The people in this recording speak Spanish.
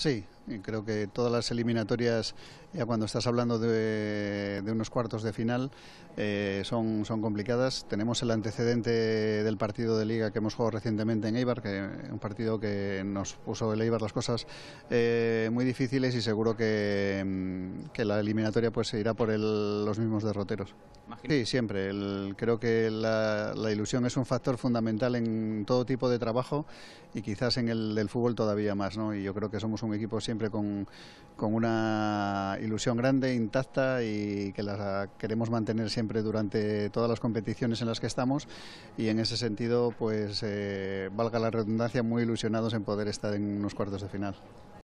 Sí, Creo que todas las eliminatorias, ya cuando estás hablando de, de unos cuartos de final, eh, son, son complicadas. Tenemos el antecedente del partido de liga que hemos jugado recientemente en Eibar, que un partido que nos puso el Eibar las cosas eh, muy difíciles y seguro que, mm, que la eliminatoria pues se irá por los mismos derroteros. Sí, siempre. creo que la, ilusión es un factor fundamental en todo tipo de trabajo y quizás en el del fútbol todavía más, ¿no? Y yo creo que somos un equipo siempre con, una ilusión grande, intacta y que la queremos mantener siempre durante todas las competiciones en las que estamos y en ese sentido, pues eh, valga la redundancia, muy ilusionados en poder estar en unos cuartos de final.